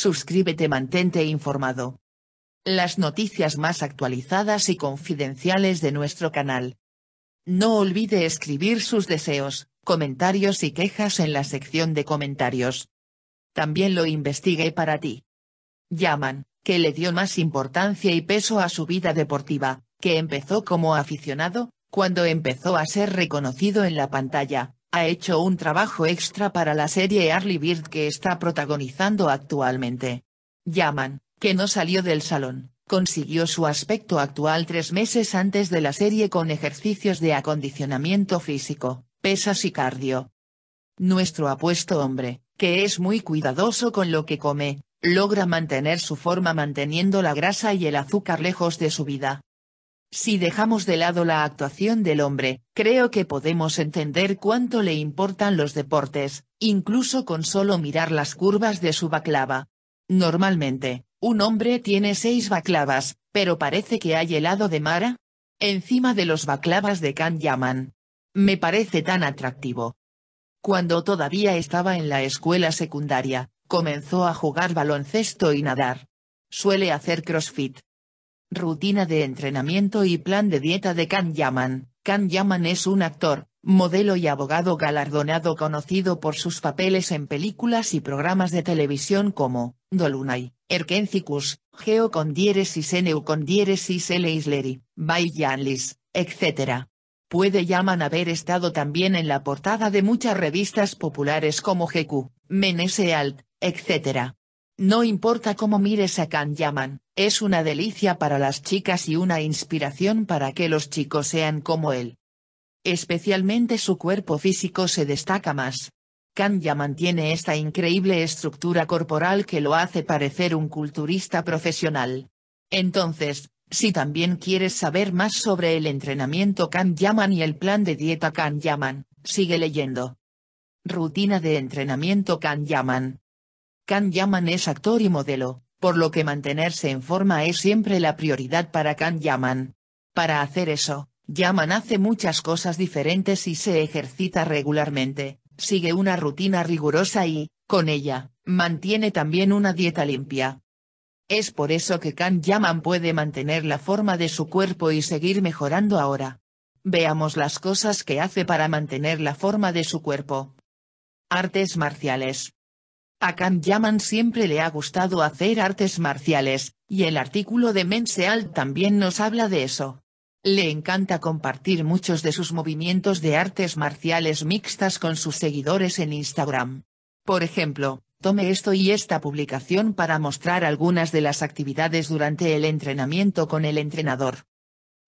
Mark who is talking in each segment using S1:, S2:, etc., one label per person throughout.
S1: Suscríbete, mantente informado. Las noticias más actualizadas y confidenciales de nuestro canal. No olvide escribir sus deseos, comentarios y quejas en la sección de comentarios. También lo investigué para ti. Llaman, que le dio más importancia y peso a su vida deportiva, que empezó como aficionado, cuando empezó a ser reconocido en la pantalla, ha hecho un trabajo extra para la serie Harley Bird que está protagonizando actualmente. Yaman, que no salió del salón, consiguió su aspecto actual tres meses antes de la serie con ejercicios de acondicionamiento físico, pesas y cardio. Nuestro apuesto hombre, que es muy cuidadoso con lo que come, logra mantener su forma manteniendo la grasa y el azúcar lejos de su vida. Si dejamos de lado la actuación del hombre, creo que podemos entender cuánto le importan los deportes, incluso con solo mirar las curvas de su baclava. Normalmente, un hombre tiene seis baclavas, pero parece que hay helado de Mara. Encima de los baclavas de Can Yaman. Me parece tan atractivo. Cuando todavía estaba en la escuela secundaria, comenzó a jugar baloncesto y nadar. Suele hacer crossfit. Rutina de entrenamiento y plan de dieta de KAN Yaman. Kan Yaman es un actor, modelo y abogado galardonado conocido por sus papeles en películas y programas de televisión como, Dolunay, Erkencicus, Geo con y Seneu con dieres L Isleri, Bay Yanlis, etc. Puede Yaman haber estado también en la portada de muchas revistas populares como GQ, Menese Alt, etc. No importa cómo mires a Kan Yaman, es una delicia para las chicas y una inspiración para que los chicos sean como él. Especialmente su cuerpo físico se destaca más. Kan Yaman tiene esta increíble estructura corporal que lo hace parecer un culturista profesional. Entonces, si también quieres saber más sobre el entrenamiento Kan Yaman y el plan de dieta Kan Yaman, sigue leyendo. Rutina de entrenamiento KAN Yaman, Kan Yaman es actor y modelo, por lo que mantenerse en forma es siempre la prioridad para Can Yaman. Para hacer eso, Yaman hace muchas cosas diferentes y se ejercita regularmente, sigue una rutina rigurosa y, con ella, mantiene también una dieta limpia. Es por eso que Can Yaman puede mantener la forma de su cuerpo y seguir mejorando ahora. Veamos las cosas que hace para mantener la forma de su cuerpo. Artes marciales. A Kan Yaman siempre le ha gustado hacer artes marciales, y el artículo de Menseal también nos habla de eso. Le encanta compartir muchos de sus movimientos de artes marciales mixtas con sus seguidores en Instagram. Por ejemplo, tome esto y esta publicación para mostrar algunas de las actividades durante el entrenamiento con el entrenador.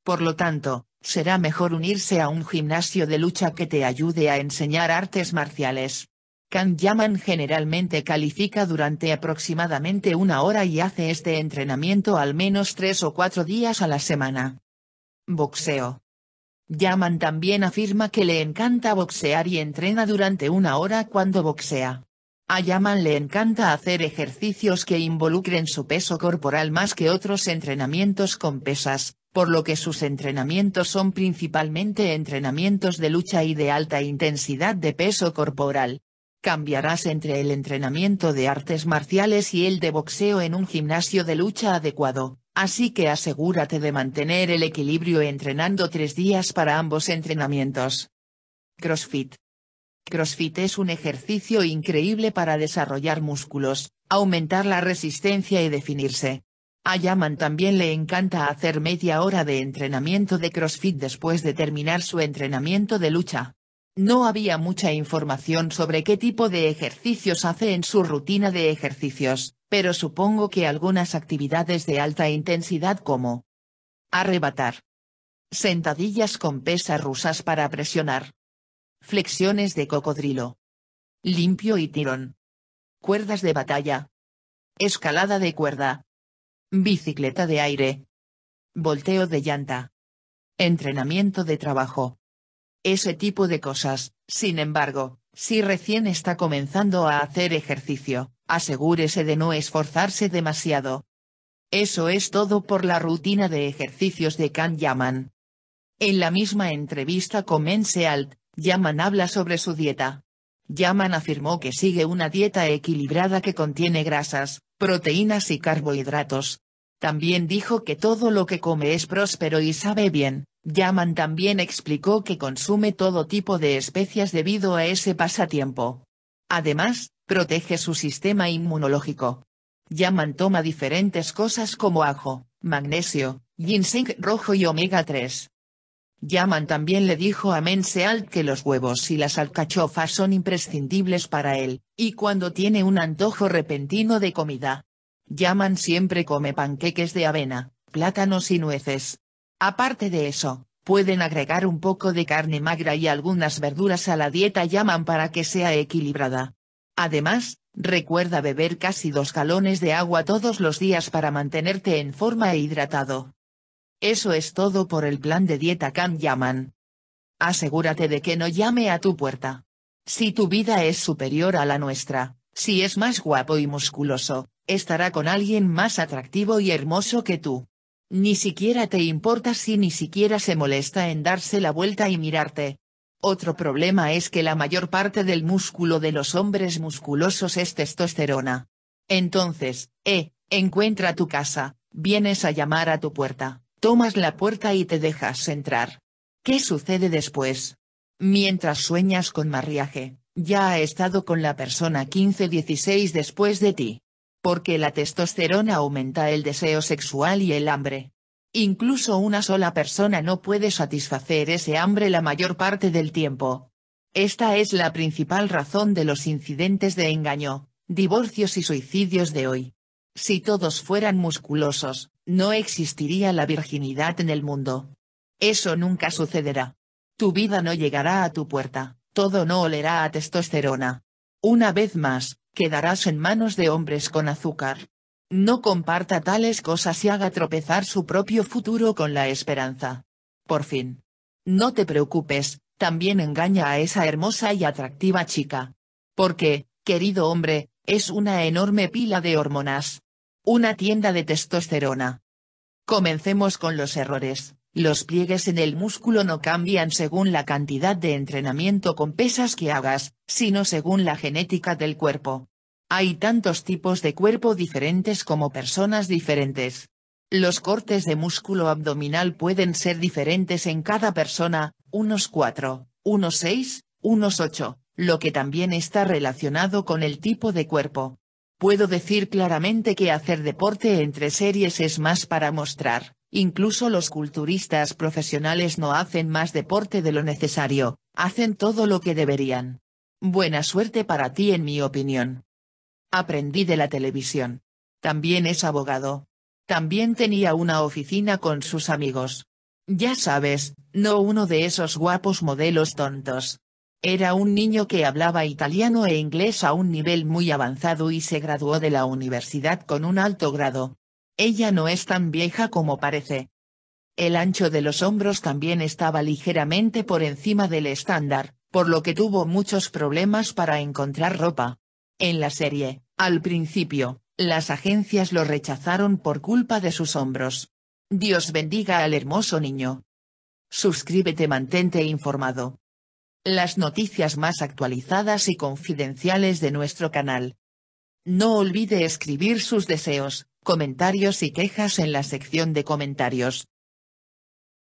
S1: Por lo tanto, será mejor unirse a un gimnasio de lucha que te ayude a enseñar artes marciales. Can Yaman generalmente califica durante aproximadamente una hora y hace este entrenamiento al menos tres o cuatro días a la semana. Boxeo. Yaman también afirma que le encanta boxear y entrena durante una hora cuando boxea. A Yaman le encanta hacer ejercicios que involucren su peso corporal más que otros entrenamientos con pesas, por lo que sus entrenamientos son principalmente entrenamientos de lucha y de alta intensidad de peso corporal, cambiarás entre el entrenamiento de artes marciales y el de boxeo en un gimnasio de lucha adecuado, así que asegúrate de mantener el equilibrio entrenando tres días para ambos entrenamientos. CrossFit. CrossFit es un ejercicio increíble para desarrollar músculos, aumentar la resistencia y definirse. A Yaman también le encanta hacer media hora de entrenamiento de CrossFit después de terminar su entrenamiento de lucha. No había mucha información sobre qué tipo de ejercicios hace en su rutina de ejercicios, pero supongo que algunas actividades de alta intensidad como arrebatar, sentadillas con pesas rusas para presionar, flexiones de cocodrilo, limpio y tirón, cuerdas de batalla, escalada de cuerda, bicicleta de aire, volteo de llanta, entrenamiento de trabajo ese tipo de cosas, sin embargo, si recién está comenzando a hacer ejercicio, asegúrese de no esforzarse demasiado. Eso es todo por la rutina de ejercicios de Can Yaman. En la misma entrevista con Alt, Yaman habla sobre su dieta. Yaman afirmó que sigue una dieta equilibrada que contiene grasas, proteínas y carbohidratos. También dijo que todo lo que come es próspero y sabe bien. Yaman también explicó que consume todo tipo de especias debido a ese pasatiempo. Además, protege su sistema inmunológico. Yaman toma diferentes cosas como ajo, magnesio, ginseng rojo y omega 3. Yaman también le dijo a Mensealt que los huevos y las alcachofas son imprescindibles para él, y cuando tiene un antojo repentino de comida. Yaman siempre come panqueques de avena, plátanos y nueces. Aparte de eso, pueden agregar un poco de carne magra y algunas verduras a la dieta yaman para que sea equilibrada. Además, recuerda beber casi dos galones de agua todos los días para mantenerte en forma e hidratado. Eso es todo por el plan de dieta Can Yaman. Asegúrate de que no llame a tu puerta. Si tu vida es superior a la nuestra, si es más guapo y musculoso, estará con alguien más atractivo y hermoso que tú. Ni siquiera te importa si ni siquiera se molesta en darse la vuelta y mirarte. Otro problema es que la mayor parte del músculo de los hombres musculosos es testosterona. Entonces, eh, encuentra tu casa, vienes a llamar a tu puerta, tomas la puerta y te dejas entrar. ¿Qué sucede después? Mientras sueñas con marriaje, ya ha estado con la persona 15-16 después de ti porque la testosterona aumenta el deseo sexual y el hambre. Incluso una sola persona no puede satisfacer ese hambre la mayor parte del tiempo. Esta es la principal razón de los incidentes de engaño, divorcios y suicidios de hoy. Si todos fueran musculosos, no existiría la virginidad en el mundo. Eso nunca sucederá. Tu vida no llegará a tu puerta, todo no olerá a testosterona. Una vez más, quedarás en manos de hombres con azúcar. No comparta tales cosas y haga tropezar su propio futuro con la esperanza. Por fin. No te preocupes, también engaña a esa hermosa y atractiva chica. Porque, querido hombre, es una enorme pila de hormonas. Una tienda de testosterona. Comencemos con los errores. Los pliegues en el músculo no cambian según la cantidad de entrenamiento con pesas que hagas, sino según la genética del cuerpo. Hay tantos tipos de cuerpo diferentes como personas diferentes. Los cortes de músculo abdominal pueden ser diferentes en cada persona, unos 4, unos 6, unos 8, lo que también está relacionado con el tipo de cuerpo. Puedo decir claramente que hacer deporte entre series es más para mostrar Incluso los culturistas profesionales no hacen más deporte de lo necesario, hacen todo lo que deberían. Buena suerte para ti en mi opinión. Aprendí de la televisión. También es abogado. También tenía una oficina con sus amigos. Ya sabes, no uno de esos guapos modelos tontos. Era un niño que hablaba italiano e inglés a un nivel muy avanzado y se graduó de la universidad con un alto grado ella no es tan vieja como parece. El ancho de los hombros también estaba ligeramente por encima del estándar, por lo que tuvo muchos problemas para encontrar ropa. En la serie, al principio, las agencias lo rechazaron por culpa de sus hombros. Dios bendiga al hermoso niño. Suscríbete, mantente informado. Las noticias más actualizadas y confidenciales de nuestro canal. No olvide escribir sus deseos, comentarios y quejas en la sección de comentarios.